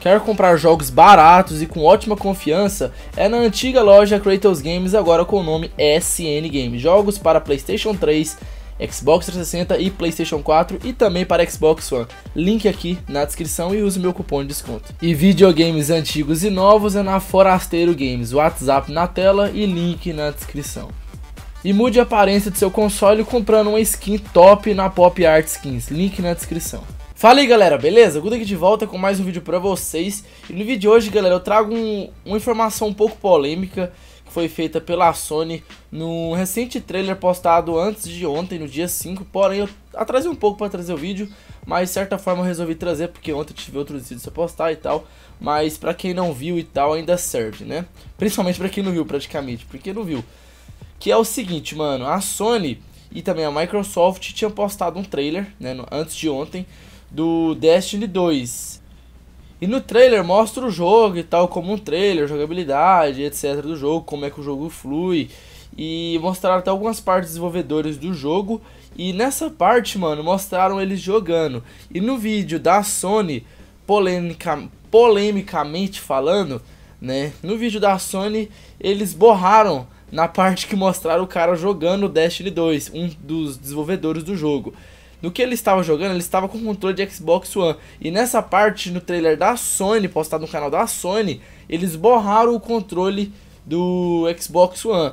Quer comprar jogos baratos e com ótima confiança? É na antiga loja Kratos Games, agora com o nome SN Games. Jogos para PlayStation 3, Xbox 360 e PlayStation 4 e também para Xbox One. Link aqui na descrição e use meu cupom de desconto. E videogames antigos e novos é na Forasteiro Games. WhatsApp na tela e link na descrição. E mude a aparência de seu console comprando uma skin top na Pop Art Skins. Link na descrição. Fala aí galera, beleza? Guda aqui de volta com mais um vídeo pra vocês E no vídeo de hoje galera eu trago um, uma informação um pouco polêmica Que foi feita pela Sony no recente trailer postado antes de ontem, no dia 5 Porém eu atrasei um pouco pra trazer o vídeo Mas de certa forma eu resolvi trazer porque ontem tive outros vídeos a postar e tal Mas pra quem não viu e tal ainda serve, né? Principalmente pra quem não viu praticamente, porque não viu Que é o seguinte mano, a Sony... E também a Microsoft tinham postado um trailer, né, no, antes de ontem, do Destiny 2. E no trailer mostra o jogo e tal, como um trailer, jogabilidade, etc. do jogo, como é que o jogo flui. E mostraram até algumas partes desenvolvedores do jogo. E nessa parte, mano, mostraram eles jogando. E no vídeo da Sony, polêmica, polemicamente falando, né? No vídeo da Sony, eles borraram na parte que mostraram o cara jogando o Destiny 2, um dos desenvolvedores do jogo. No que ele estava jogando, ele estava com o controle de Xbox One. E nessa parte, no trailer da Sony, postado no canal da Sony, eles borraram o controle do Xbox One.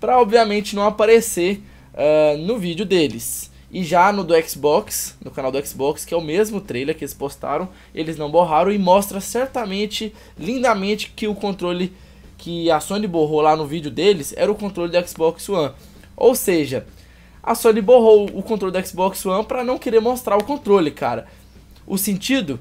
Para obviamente não aparecer uh, no vídeo deles. E já no do Xbox, no canal do Xbox, que é o mesmo trailer que eles postaram, eles não borraram e mostra certamente, lindamente, que o controle que a Sony borrou lá no vídeo deles era o controle do Xbox One. Ou seja, a Sony borrou o controle do Xbox One para não querer mostrar o controle, cara. O sentido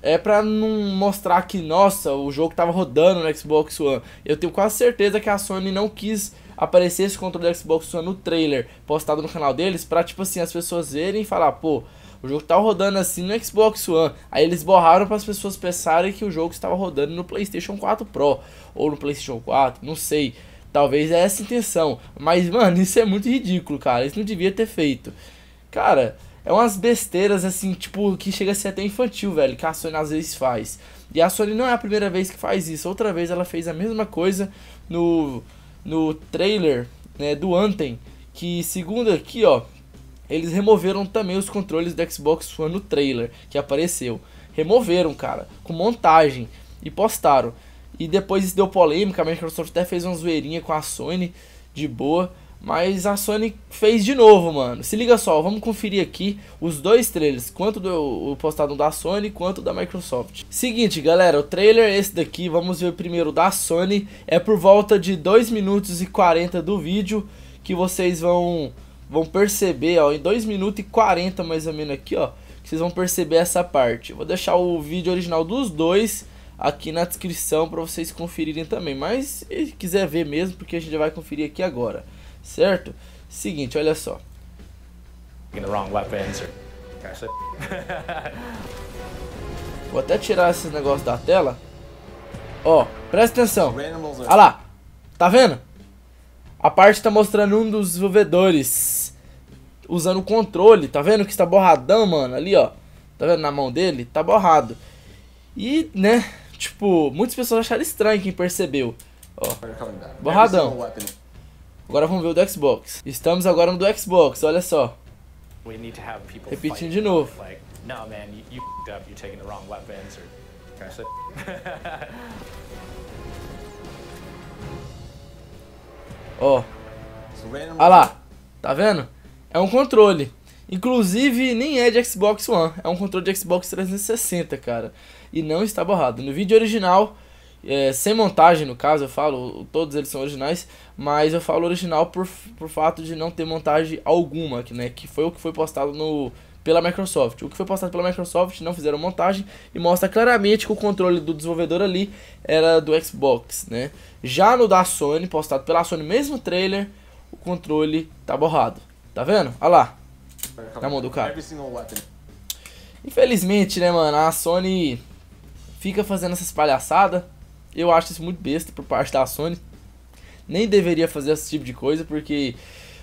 é para não mostrar que, nossa, o jogo tava rodando no Xbox One. Eu tenho quase certeza que a Sony não quis aparecer esse controle do Xbox One no trailer postado no canal deles para tipo assim as pessoas verem e falar, pô, o jogo tava tá rodando assim no Xbox One. Aí eles borraram para as pessoas pensarem que o jogo estava rodando no PlayStation 4 Pro ou no PlayStation 4, não sei. Talvez é essa a intenção. Mas, mano, isso é muito ridículo, cara. Isso não devia ter feito. Cara, é umas besteiras assim, tipo, que chega a ser até infantil, velho, que a Sony às vezes faz. E a Sony não é a primeira vez que faz isso. Outra vez ela fez a mesma coisa no, no trailer né, do Anthem. Que segundo aqui, ó, eles removeram também os controles do Xbox One no trailer que apareceu. Removeram, cara, com montagem e postaram. E depois isso deu polêmica, a Microsoft até fez uma zoeirinha com a Sony de boa. Mas a Sony fez de novo, mano. Se liga só, vamos conferir aqui os dois trailers, quanto do o postado da Sony quanto da Microsoft. Seguinte, galera, o trailer é esse daqui, vamos ver o primeiro da Sony, é por volta de 2 minutos e 40 do vídeo que vocês vão vão perceber, ó, em 2 minutos e 40 mais ou menos aqui, ó, que vocês vão perceber essa parte. Eu vou deixar o vídeo original dos dois aqui na descrição para vocês conferirem também. Mas se quiser ver mesmo, porque a gente vai conferir aqui agora, certo? Seguinte, olha só. Vou até tirar esses negócios da tela. Ó, presta atenção. Olha lá. Tá vendo? A parte tá mostrando um dos desenvolvedores usando o controle. Tá vendo que está borradão, mano? Ali, ó. Tá vendo na mão dele? Tá borrado. E, né, tipo, muitas pessoas acharam estranho quem percebeu. Ó, borradão. Né? Agora vamos ver o do Xbox. Estamos agora no do Xbox, olha só. Repetindo de novo. Ó. Olha lá. Tá vendo? É um controle. Inclusive, nem é de Xbox One, é um controle de Xbox 360, cara. E não está borrado. No vídeo original, é, sem montagem no caso, eu falo, todos eles são originais, mas eu falo original por, por fato de não ter montagem alguma, né, que foi o que foi postado no pela Microsoft. O que foi postado pela Microsoft não fizeram montagem e mostra claramente que o controle do desenvolvedor ali era do Xbox, né? Já no da Sony, postado pela Sony, mesmo trailer, o controle tá borrado. Tá vendo? Olha lá na mão do cara. Infelizmente, né, mano, a Sony fica fazendo essas palhaçadas. Eu acho isso muito besta por parte da Sony. Nem deveria fazer esse tipo de coisa, porque,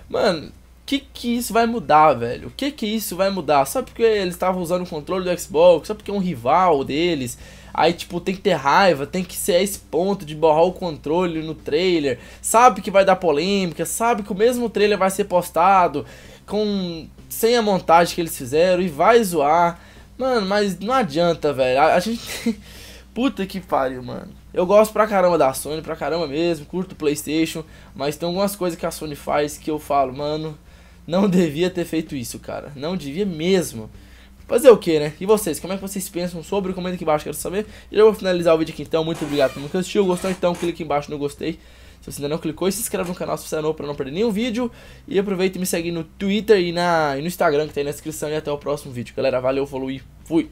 mano, o que que isso vai mudar, velho? O que que isso vai mudar? Só porque eles estavam usando o controle do Xbox, só porque é um rival deles. Aí, tipo, tem que ter raiva, tem que ser a esse ponto de borrar o controle no trailer. Sabe que vai dar polêmica, sabe que o mesmo trailer vai ser postado com sem a montagem que eles fizeram e vai zoar. Mano, mas não adianta, velho. A, a gente Puta que pariu, mano. Eu gosto pra caramba da Sony, pra caramba mesmo, curto o PlayStation, mas tem algumas coisas que a Sony faz que eu falo, mano, não devia ter feito isso, cara. Não devia mesmo. Fazer o que, né? E vocês, como é que vocês pensam sobre? Comenta aqui embaixo, quero saber. E eu vou finalizar o vídeo aqui então. Muito obrigado por nunca assistiu. Gostou então? Clique aqui embaixo no gostei. Se você ainda não clicou, se inscreve no canal se você é novo para não perder nenhum vídeo. E aproveita e me segue no Twitter e, na, e no Instagram que está aí na descrição. E até o próximo vídeo. Galera, valeu, falou e fui!